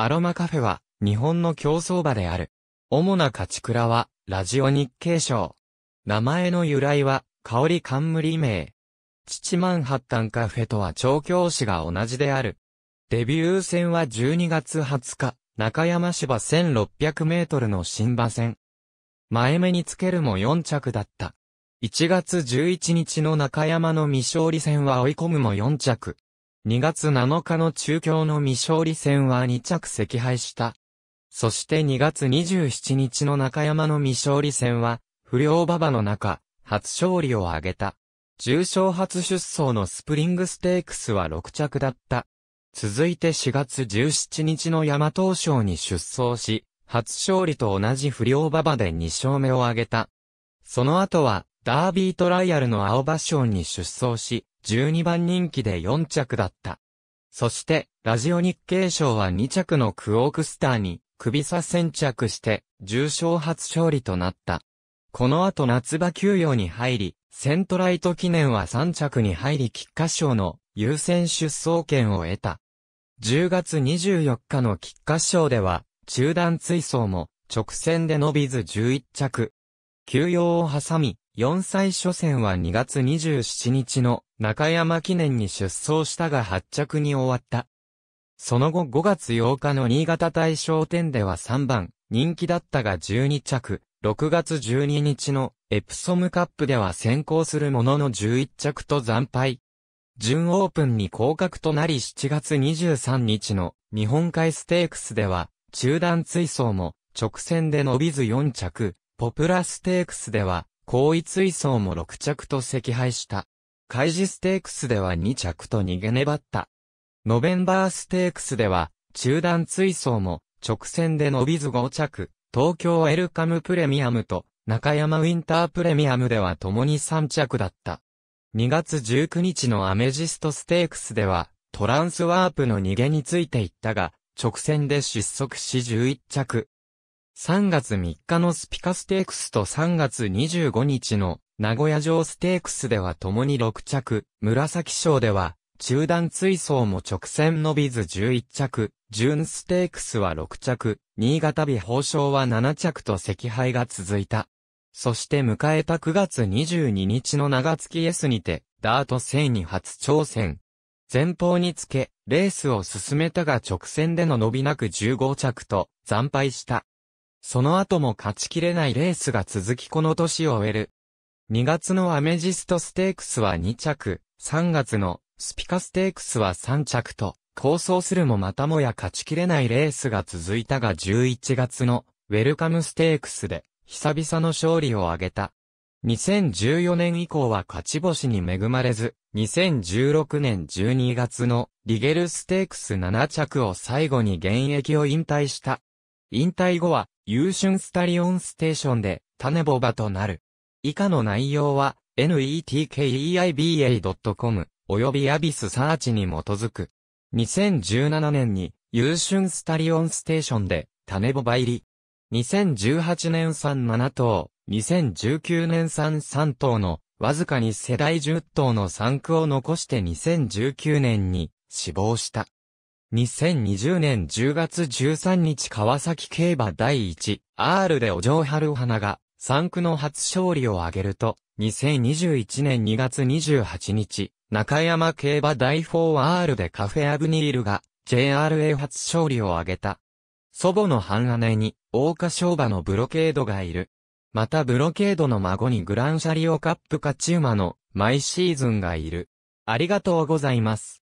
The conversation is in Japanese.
アロマカフェは、日本の競争場である。主な勝ち倉は、ラジオ日経賞。名前の由来は、香り冠名。父マンハッタンカフェとは調教師が同じである。デビュー戦は12月20日、中山芝1600メートルの新馬戦。前目につけるも4着だった。1月11日の中山の未勝利戦は追い込むも4着。2月7日の中京の未勝利戦は2着惜敗した。そして2月27日の中山の未勝利戦は、不良馬場の中、初勝利を挙げた。重賞初出走のスプリングステークスは6着だった。続いて4月17日の山東賞に出走し、初勝利と同じ不良馬場で2勝目を挙げた。その後は、ダービートライアルの青葉賞に出走し、12番人気で4着だった。そして、ラジオ日経賞は2着のクオークスターに、首差先着して、重賞初勝利となった。この後夏場休養に入り、セントライト記念は3着に入り菊花賞の優先出走権を得た。10月24日の菊花賞では、中段追走も直線で伸びず11着。休養を挟み、4歳初戦は2月27日の中山記念に出走したが8着に終わった。その後5月8日の新潟大賞典では3番、人気だったが12着、6月12日のエプソムカップでは先行するものの11着と惨敗。準オープンに降格となり7月23日の日本海ステークスでは中断追走も直線で伸びず4着、ポプラステークスでは後位追走も6着と赤敗した。開示ステークスでは2着と逃げ粘った。ノベンバーステークスでは、中段追走も直線で伸びず5着、東京エルカムプレミアムと中山ウィンタープレミアムでは共に3着だった。2月19日のアメジストステークスでは、トランスワープの逃げについていったが、直線で失速し11着。3月3日のスピカステークスと3月25日の名古屋城ステークスでは共に6着、紫賞では中段追走も直線伸びず11着、ジュンステークスは6着、新潟美宝賞は7着と赤敗が続いた。そして迎えた9月22日の長月 S にて、ダート1000に初挑戦。前方につけ、レースを進めたが直線での伸びなく15着と惨敗した。その後も勝ちきれないレースが続きこの年を終える。2月のアメジストステークスは2着、3月のスピカステークスは3着と、構想するもまたもや勝ちきれないレースが続いたが11月のウェルカムステークスで久々の勝利を挙げた。2014年以降は勝ち星に恵まれず、2016年12月のリゲルステークス7着を最後に現役を引退した。引退後は優春スタリオンステーションで、種ボバとなる。以下の内容は、netkeiba.com 及びアビスサーチに基づく。2017年に、優春スタリオンステーションで、種ボバ入り。2018年産7頭、2019年産3頭の、わずかに世代10頭の産区を残して2019年に死亡した。2020年10月13日川崎競馬第 1R でお嬢春花が3区の初勝利を挙げると、2021年2月28日、中山競馬第 4R でカフェアブニールが JRA 初勝利を挙げた。祖母の半姉に、大花商馬のブロケードがいる。またブロケードの孫にグランシャリオカップ勝ち馬のマイシーズンがいる。ありがとうございます。